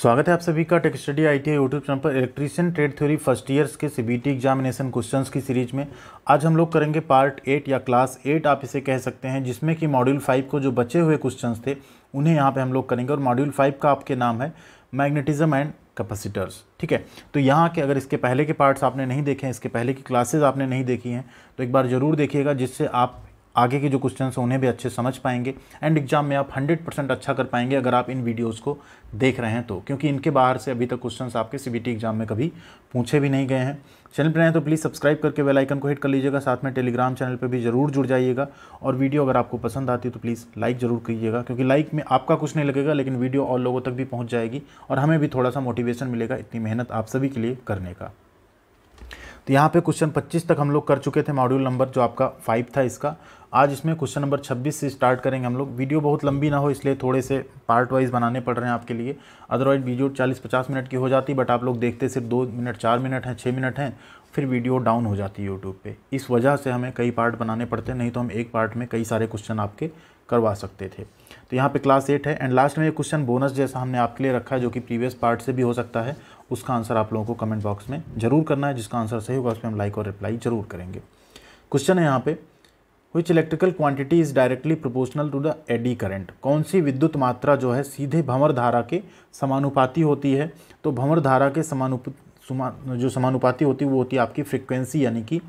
स्वागत है आप सभी का tech study I T YouTube channel पर electrician trade theory first years के सीबीटी एग्जामिनेशन क्वेश्चंस की सीरीज में आज हम लोग करेंगे पार्ट एट या क्लास एट आप इसे कह सकते हैं जिसमें कि मॉड्यूल फाइव को जो बचे हुए क्वेश्चंस थे उन्हें यहाँ पे हम लोग करेंगे और मॉड्यूल फाइव का आपके नाम है मैग्नेटिज्म एंड कैपेसिटर्स ठीक है तो यहाँ के अगर इसके पहले के पार्ट्स आपने नहीं देखे हैं इसके पहले की क्लासेज आपने नहीं देखी हैं तो एक बार ज़रूर देखिएगा जिससे आप आगे के जो क्वेश्चन हैं उन्हें भी अच्छे समझ पाएंगे एंड एग्जाम में आप 100 परसेंट अच्छा कर पाएंगे अगर आप इन वीडियोज़ को देख रहे हैं तो क्योंकि इनके बाहर से अभी तक क्वेश्चन आपके सी एग्जाम में कभी पूछे भी नहीं गए हैं चैनल पर हैं तो प्लीज़ सब्सक्राइब करके वेलाइकन को हिट कर लीजिएगा साथ में टेलीग्राम चैनल पर भी जरूर जुड़ जाइएगा और वीडियो अगर आपको पसंद आती है तो प्लीज़ लाइक ज़रूर कीजिएगा क्योंकि लाइक में आपका कुछ नहीं लगेगा लेकिन वीडियो और लोगों तक भी पहुँच जाएगी और हमें भी थोड़ा सा मोटिवेशन मिलेगा इतनी मेहनत आप सभी के लिए करने का तो यहाँ पे क्वेश्चन 25 तक हम लोग कर चुके थे मॉड्यूल नंबर जो आपका फाइव था इसका आज इसमें क्वेश्चन नंबर 26 से स्टार्ट करेंगे हम लोग वीडियो बहुत लंबी ना हो इसलिए थोड़े से पार्ट वाइज बनाने पड़ रहे हैं आपके लिए अदरवाइज वीडियो 40-50 मिनट की हो जाती बट आप लोग देखते सिर्फ दो मिनट चार मिनट हैं छः मिनट हैं फिर वीडियो डाउन हो जाती है यूट्यूब पर इस वजह से हमें कई पार्ट बनाने पड़ते हैं नहीं तो हम एक पार्ट में कई सारे क्वेश्चन आपके करवा सकते थे तो यहाँ पर क्लास एट है एंड लास्ट में एक क्वेश्चन बोनस जैसा हमने आपके लिए रखा है जो कि प्रीवियस पार्ट से भी हो सकता है उसका आंसर आप लोगों को कमेंट बॉक्स में जरूर करना है जिसका आंसर सही होगा उस पर हम लाइक और रिप्लाई जरूर करेंगे क्वेश्चन है यहाँ पे which electrical quantity is directly proportional to the eddy current कौन सी विद्युत मात्रा जो है सीधे भंवर धारा के समानुपाती होती है तो भंवर धारा के समानुप जो समानुपाती होती है वो होती है आपकी फ्रिक्वेंसी यानी कि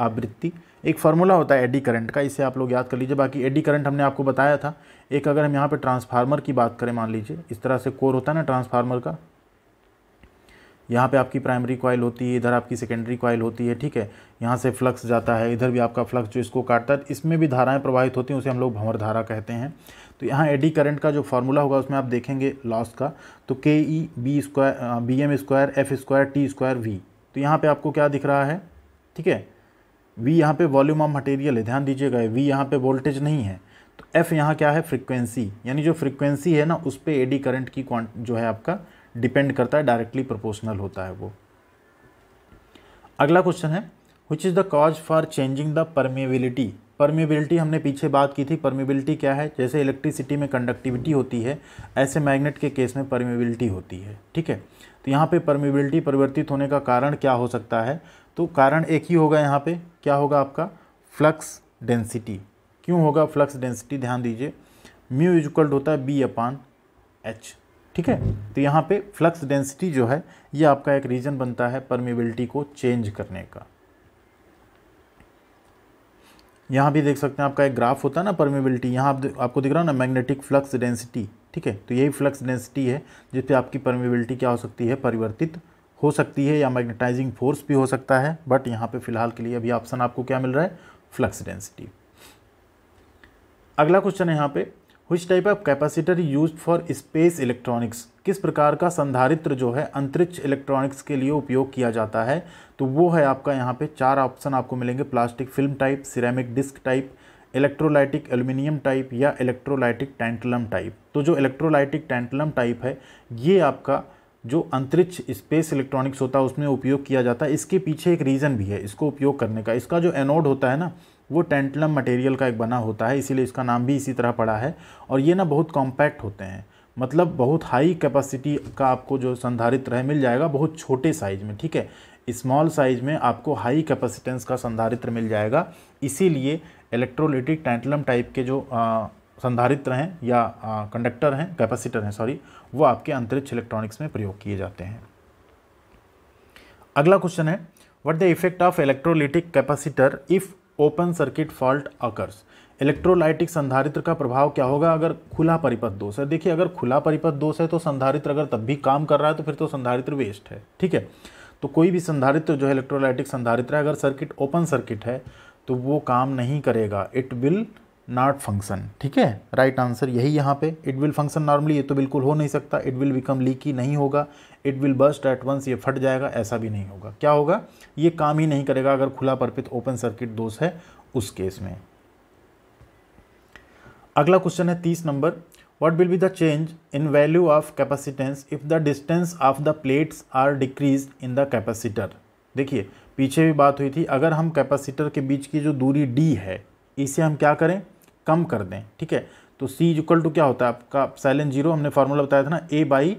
आवृत्ति एक फार्मूला होता है एडी करंट का इसे आप लोग याद कर लीजिए बाकी एडी करंट हमने आपको बताया था एक अगर हम यहाँ पर ट्रांसफार्मर की बात करें मान लीजिए इस तरह से कोर होता है ना ट्रांसफार्मर का यहाँ पे आपकी प्राइमरी कॉइल होती है इधर आपकी सेकेंडरी कॉइल होती है ठीक है यहाँ से फ्लक्स जाता है इधर भी आपका फ्लक्स जो इसको काटता है तो इसमें भी धाराएं प्रवाहित होती हैं उसे हम लोग भंवर धारा कहते हैं तो यहाँ एडी करंट का जो फार्मूला होगा उसमें आप देखेंगे लॉस का तो K E B square B M square F square T square V तो यहाँ पर आपको क्या दिख रहा है ठीक है वी यहाँ पर वॉल्यूम ऑफ मटेरियल है ध्यान दीजिएगा वी यहाँ पर वोल्टेज नहीं है तो एफ़ यहाँ क्या है फ्रिक्वेंसी यानी जो फ्रिक्वेंसी है ना उस पर एडी करंट की जो है आपका डिपेंड करता है डायरेक्टली प्रोपोर्शनल होता है वो अगला क्वेश्चन है which is the cause for changing the permeability permeability हमने पीछे बात की थी परमेबिलिटी क्या है जैसे इलेक्ट्रिसिटी में कंडक्टिविटी होती है ऐसे मैग्नेट के केस में परमेबिलिटी होती है ठीक है तो यहाँ पे परमेबिलिटी परिवर्तित होने का कारण क्या हो सकता है तो कारण एक ही होगा यहाँ पे क्या होगा आपका फ्लक्स डेंसिटी क्यों होगा फ्लक्स डेंसिटी ध्यान दीजिए म्यू इजक्ल्ड होता है बी अपान एच ठीक है तो यहाँ पे फ्लक्स डेंसिटी जो है ये आपका एक रीज़न बनता है परमिबिलिटी को चेंज करने का यहाँ भी देख सकते हैं आपका एक ग्राफ होता है ना परमिबिलिटी यहाँ आप, आपको दिख रहा है ना मैग्नेटिक फ्लक्स डेंसिटी ठीक है तो यही फ्लक्स डेंसिटी है जिससे आपकी परमिबिलिटी क्या हो सकती है परिवर्तित हो सकती है या मैग्नेटाइजिंग फोर्स भी हो सकता है बट यहाँ पे फिलहाल के लिए अभी ऑप्शन आपको क्या मिल रहा है फ्लक्स डेंसिटी अगला क्वेश्चन है यहाँ पे which type of capacitor use for space electronics किस प्रकार का संधारित्र जो है अंतरिक्ष इलेक्ट्रॉनिक्स के लिए उपयोग किया जाता है तो वो है आपका यहाँ पे चार ऑप्शन आपको मिलेंगे plastic film type ceramic disc type electrolytic aluminium type या इलेक्ट्रोलाइटिक टेंटलम टाइप तो जो इलेक्ट्रोलाइटिक टेंटलम टाइप है ये आपका जो अंतरिक्ष स्पेस इलेक्ट्रॉनिक्स होता है उसमें उपयोग किया जाता है इसके पीछे एक रीज़न भी है इसको उपयोग करने का इसका जो एनोड होता है ना वो टेंटलम मटेरियल का एक बना होता है इसीलिए इसका नाम भी इसी तरह पड़ा है और ये ना बहुत कॉम्पैक्ट होते हैं मतलब बहुत हाई कैपेसिटी का आपको जो संधारित्र है मिल जाएगा बहुत छोटे साइज़ में ठीक है स्मॉल साइज में आपको हाई कैपेसिटेंस का संधारित्र मिल जाएगा इसीलिए इलेक्ट्रोलिटिक टेंटलम टाइप के जो आ, संधारित्र हैं या कंडक्टर हैं कैपेसिटर हैं सॉरी वो आपके अंतरिक्ष इलेक्ट्रॉनिक्स में प्रयोग किए जाते हैं अगला क्वेश्चन है what the effect of electrolytic capacitor if open circuit fault occurs electrolytic संधारित्र का प्रभाव क्या होगा अगर खुला परिपथ दोष है देखिए अगर खुला परिपथ दोष है तो संधारित्र अगर तब भी काम कर रहा है तो फिर तो संधारित्र वेस्ट है ठीक है तो कोई भी संधारित्र जो है इलेक्ट्रोलाइटिक संधारित्र है अगर सर्किट ओपन सर्किट है तो वो काम नहीं करेगा इट विल नॉट फंक्शन ठीक है राइट आंसर यही यहाँ पे इट विल फंक्शन नॉर्मली ये तो बिल्कुल हो नहीं सकता इट विल बिकम लीकी नहीं होगा it will burst at once ये फट जाएगा ऐसा भी नहीं होगा क्या होगा ये काम ही नहीं करेगा अगर खुला परपित ओपन सर्किट दोष है उस केस में अगला क्वेश्चन है तीस number what will be the change in value of capacitance if the distance of the plates are decrease in the capacitor देखिए पीछे भी बात हुई थी अगर हम कैपेसिटर के बीच की जो दूरी डी है इसे हम क्या करें कम कर दें ठीक है तो सी इज इक्वल टू क्या होता है आपका साइलेंट जीरो हमने फार्मूला बताया था ना ए बाई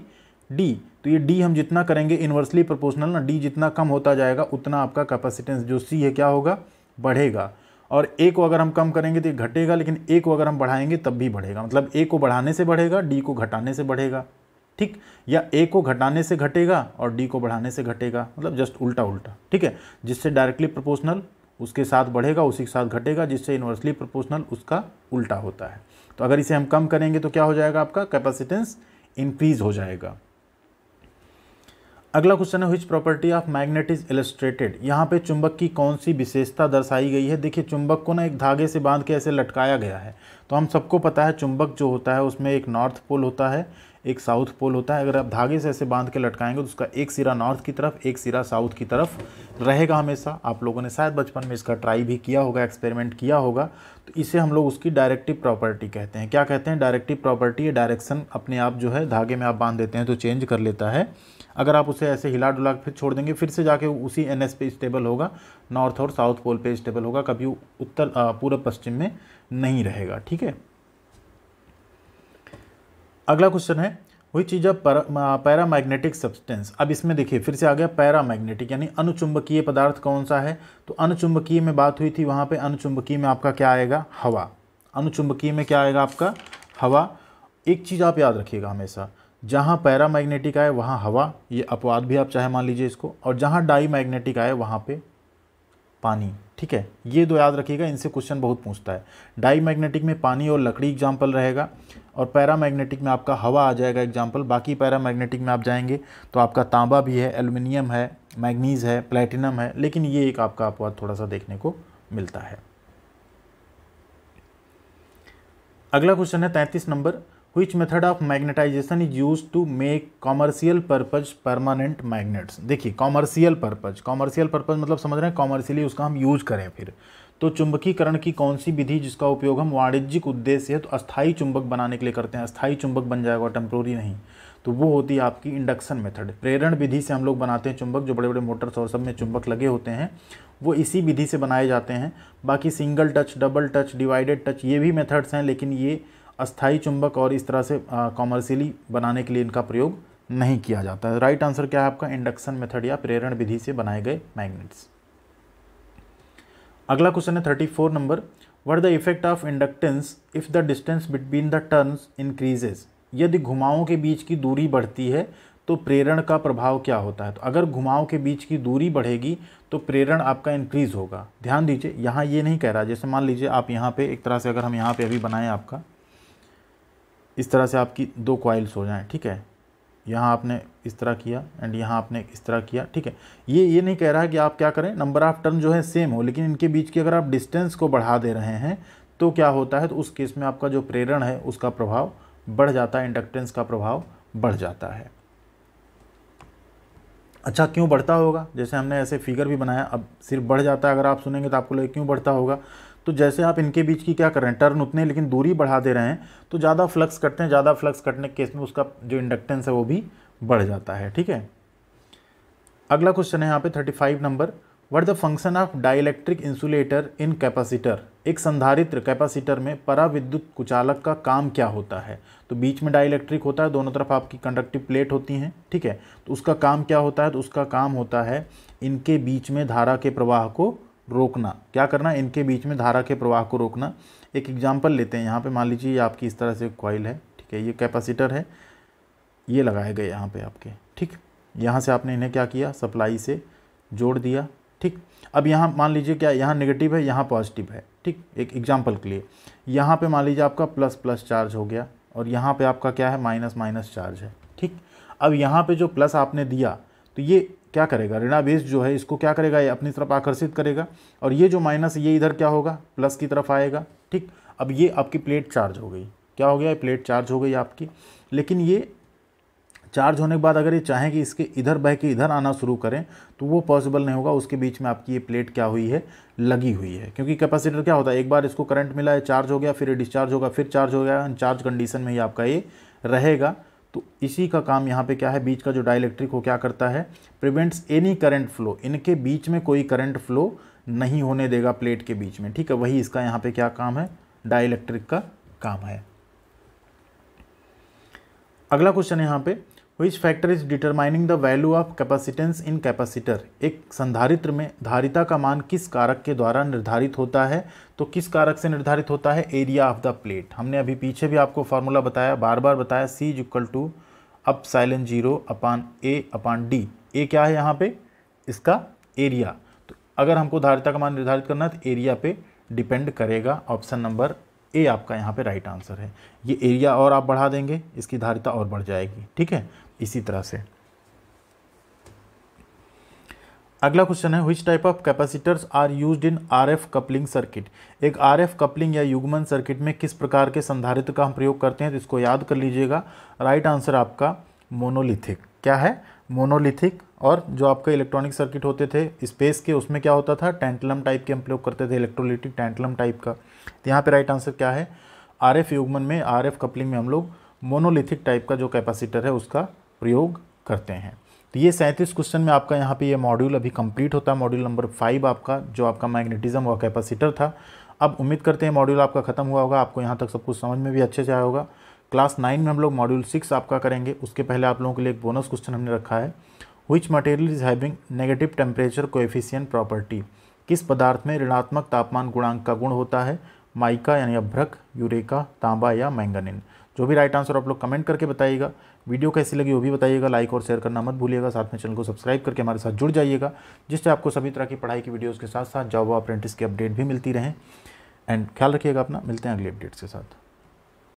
डी तो ये डी हम जितना करेंगे इन्वर्सली प्रोपोर्शनल ना डी जितना कम होता जाएगा उतना आपका कैपेसिटेंस जो सी है क्या होगा बढ़ेगा और ए को अगर हम कम करेंगे तो ये घटेगा लेकिन ए को अगर हम बढ़ाएंगे तब भी बढ़ेगा मतलब ए को बढ़ाने से बढ़ेगा डी को घटाने से बढ़ेगा ठीक या ए को घटाने से घटेगा और डी को बढ़ाने से घटेगा मतलब जस्ट उल्टा उल्टा ठीक है जिससे डायरेक्टली प्रोपोर्शनल उसके साथ बढ़ेगा उसी के साथ घटेगा जिससे इन्वर्सली प्रोपोर्शनल उसका उल्टा होता है तो अगर इसे हम कम करेंगे तो क्या हो जाएगा आपका कैपेसिटेंस इंक्रीज हो जाएगा अगला क्वेश्चन है which property of magnet is illustrated यहाँ पे चुंबक की कौन सी विशेषता दर्शाई गई है देखिए चुंबक को ना एक धागे से बांध के ऐसे लटकाया गया है तो हम सबको पता है चुंबक जो होता है उसमें एक नॉर्थ पोल होता है एक साउथ पोल होता है अगर आप धागे से ऐसे बांध के लटकाएंगे तो उसका एक सिरा नॉर्थ की तरफ एक सिरा साउथ की तरफ रहेगा हमेशा आप लोगों ने शायद बचपन में इसका ट्राई भी किया होगा एक्सपेरिमेंट किया होगा तो इसे हम लोग उसकी डायरेक्टिव प्रॉपर्टी कहते हैं क्या कहते हैं डायरेक्टिव प्रॉपर्टी ये डायरेक्शन अपने आप जो है धागे में आप बांध देते हैं तो चेंज कर लेता है अगर आप उसे ऐसे हिला डुला फिर छोड़ देंगे फिर से जाके उसी एन एस पे स्टेबल होगा नॉर्थ और साउथ पोल पे स्टेबल होगा कभी उत्तर पूर्व पश्चिम में नहीं रहेगा ठीक है अगला क्वेश्चन है वही चीज़ है मैग्नेटिक सब्सटेंस अब इसमें देखिए फिर से आ गया पैरा मैग्नेटिक यानी अनुचुंबकीय पदार्थ कौन सा है तो अनुचुंबकीय में बात हुई थी वहाँ पे अनुचुंबकीय में आपका क्या आएगा हवा अनुचुंबकीय में क्या आएगा आपका हवा एक चीज़ आप याद रखिएगा हमेशा जहाँ मैग्नेटिक आए वहाँ हवा ये अपवाद भी आप चाहे मान लीजिए इसको और जहाँ डाई मैग्नेटिक आए वहाँ पर पानी ठीक है ये दो याद रखिएगा इनसे क्वेश्चन बहुत पूछता है डाई मैग्नेटिक में पानी और लकड़ी एग्जाम्पल रहेगा और पैरामैग्नेटिक में आपका हवा आ जाएगा एग्जाम्पल बाकी पैरामैग्नेटिक में आप जाएंगे तो आपका तांबा भी है एल्यूमिनियम है मैग्नीज है प्लेटिनम है लेकिन ये एक आपका अपवाद थोड़ा सा देखने को मिलता है अगला क्वेश्चन है तैंतीस number which method of magnetization is use to make commercial purpose permanent magnets देखिए कॉमर्शियल पर्पज़ कॉमर्शियल पर्पज मतलब समझ रहे हैं कॉमर्शियली उसका हम यूज करें फिर तो चुंबकीकरण की कौन सी विधि जिसका उपयोग हम वाणिज्यिक उद्देश्य है तो अस्थाई चुंबक बनाने के लिए करते हैं अस्थाई चुंबक बन जाएगा टेम्प्रोरी नहीं तो वो होती है आपकी इंडक्शन मेथड प्रेरण विधि से हम लोग बनाते हैं चुंबक जो बड़े बड़े मोटर्स और सब में चुंबक लगे होते हैं वो इसी विधि से बनाए जाते हैं बाकी single touch double touch divided touch ये भी मेथड्स हैं लेकिन ये अस्थाई चुंबक और इस तरह से कॉमर्शियली बनाने के लिए इनका प्रयोग नहीं किया जाता है राइट आंसर क्या है आपका इंडक्शन मेथड या प्रेरण विधि से बनाए गए मैग्नेट्स अगला क्वेश्चन है thirty four number what the effect of inductance if the distance between the turns increases यदि घुमावों के बीच की दूरी बढ़ती है तो प्रेरण का प्रभाव क्या होता है तो अगर घुमाव के बीच की दूरी बढ़ेगी तो प्रेरण आपका इंक्रीज़ होगा ध्यान दीजिए यहाँ ये नहीं कह रहा जैसे मान लीजिए आप यहाँ पे एक तरह से अगर हम यहाँ पे अभी बनाएं आपका इस तरह से आपकी दो कॉइल्स हो जाए ठीक है यहाँ आपने इस तरह किया एंड यहाँ आपने इस तरह किया ठीक है ये ये नहीं कह रहा है कि आप क्या करें नंबर ऑफ टर्न जो है सेम हो लेकिन इनके बीच की अगर आप डिस्टेंस को बढ़ा दे रहे हैं तो क्या होता है तो उस केस में आपका जो प्रेरण है उसका प्रभाव बढ़ जाता है इंडक्टेंस का प्रभाव बढ़ जाता है अच्छा क्यों बढ़ता होगा जैसे हमने ऐसे फिगर भी बनाया अब सिर्फ बढ़ जाता है अगर आप सुनेंगे तो आपको लगे क्यों बढ़ता होगा तो जैसे आप इनके बीच की क्या कर रहे हैं टर्न उतने लेकिन दूरी बढ़ा दे रहे हैं तो ज़्यादा फ्लक्स कटते हैं ज़्यादा फ्लक्स कटने के केस में उसका जो इंडक्टेंस है वो भी बढ़ जाता है ठीक है अगला क्वेश्चन है यहाँ पे thirty five number what the function of dielectric insulator in capacitor एक संधारित्र कैपेसिटर में पराविद्युत कुचालक का काम क्या होता है तो बीच में डाइलेक्ट्रिक होता है दोनों तरफ आपकी कंडक्टिव प्लेट होती हैं ठीक है तो उसका काम क्या होता है तो उसका काम होता है इनके बीच में धारा के प्रवाह को रोकना क्या करना इनके बीच में धारा के प्रवाह को रोकना एक एग्जाम्पल लेते हैं यहाँ पे मान लीजिए आपकी इस तरह से कॉइल है ठीक है ये कैपेसिटर है ये लगाए गए यहाँ पे आपके ठीक यहाँ से आपने इन्हें क्या किया सप्लाई से जोड़ दिया ठीक अब यहाँ मान लीजिए क्या यहाँ नेगेटिव है यहाँ पॉजिटिव है ठीक एक एग्जाम्पल के लिए यहाँ पर मान लीजिए आपका प्लस प्लस चार्ज हो गया और यहाँ पर आपका क्या है माइनस माइनस चार्ज है ठीक अब यहाँ पर जो प्लस आपने दिया तो ये क्या करेगा ऋणावेश जो है इसको क्या करेगा ये अपनी तरफ आकर्षित करेगा और ये जो माइनस ये इधर क्या होगा प्लस की तरफ आएगा ठीक अब ये आपकी प्लेट चार्ज हो गई क्या हो गया ये प्लेट चार्ज हो गई आपकी लेकिन ये चार्ज होने के बाद अगर ये चाहें कि इसके इधर बह के इधर आना शुरू करें तो वो पॉसिबल नहीं होगा उसके बीच में आपकी ये प्लेट क्या हुई है लगी हुई है क्योंकि कैपेसिटर क्या होता है एक बार इसको करंट मिला है चार्ज हो गया फिर डिस्चार्ज होगा फिर चार्ज हो गया चार्ज कंडीशन में ही आपका ये रहेगा तो इसी का काम यहाँ पे क्या है बीच का जो डाइलेक्ट्रिक वो क्या करता है प्रिवेंट्स एनी करंट फ्लो इनके बीच में कोई करंट फ्लो नहीं होने देगा प्लेट के बीच में ठीक है वही इसका यहाँ पे क्या काम है डाइलेक्ट्रिक का काम है अगला क्वेश्चन यहाँ पे which factor is determining the value of capacitance in capacitor एक संधारित्र में धारिता का मान किस कारक के द्वारा निर्धारित होता है तो किस कारक से निर्धारित होता है एरिया ऑफ द प्लेट हमने अभी पीछे भी आपको फार्मूला बताया बार बार बताया C is equal to epsilon zero upon A upon D A क्या है यहाँ पे इसका एरिया तो अगर हमको धारिता का मान निर्धारित करना है तो एरिया पे डिपेंड करेगा ऑप्शन नंबर ए आपका यहाँ पे राइट आंसर है ये एरिया और आप बढ़ा देंगे इसकी धारिता और बढ़ जाएगी ठीक है इसी तरह से अगला क्वेश्चन है which type of capacitors are used in RF coupling circuit एक आरएफ कपलिंग या युग्मन सर्किट में किस प्रकार के संधारित्र का हम प्रयोग करते हैं तो इसको याद कर लीजिएगा राइट आंसर आपका मोनोलिथिक क्या है मोनोलिथिक और जो आपका इलेक्ट्रॉनिक सर्किट होते थे स्पेस के उसमें क्या होता था टेंटलम टाइप के हम प्रयोग करते थे इलेक्ट्रोलिटिक टेंटलम टाइप का तो यहाँ पर राइट आंसर क्या है आर युग्मन में आर कपलिंग में हम लोग मोनोलिथिक टाइप का जो कैपेसिटर है उसका प्रयोग करते हैं तो ये सैंतीस क्वेश्चन में आपका यहाँ पे ये मॉड्यूल अभी कंप्लीट होता है मॉड्यूल नंबर फाइव आपका जो आपका मैग्नेटिज्म और कैपेसिटर था अब उम्मीद करते हैं मॉड्यूल आपका ख़त्म हुआ होगा आपको यहाँ तक सब कुछ समझ में भी अच्छे से आया होगा क्लास नाइन में हम लोग मॉड्यूल सिक्स आपका करेंगे उसके पहले आप लोगों के लिए एक बोनस क्वेश्चन हमने रखा है which material is having negative temperature को प्रॉपर्टी किस पदार्थ में ऋणात्मक तापमान गुणांक का गुण होता है माइका यानी अभ्रक यूरेका तांबा या मैंगनिन जो भी राइट आंसर आप लोग कमेंट करके बताइएगा वीडियो कैसी लगी वो भी बताइएगा लाइक और शेयर करना मत भूलिएगा साथ में चैनल को सब्सक्राइब करके हमारे साथ जुड़ जाइएगा जिससे आपको सभी तरह की पढ़ाई की वीडियोज़ के साथ साथ जॉब अप्रेंटिस की अपडेट भी मिलती रहें एंड ख्याल रखिएगा अपना मिलते हैं अगले अपडेट्स के साथ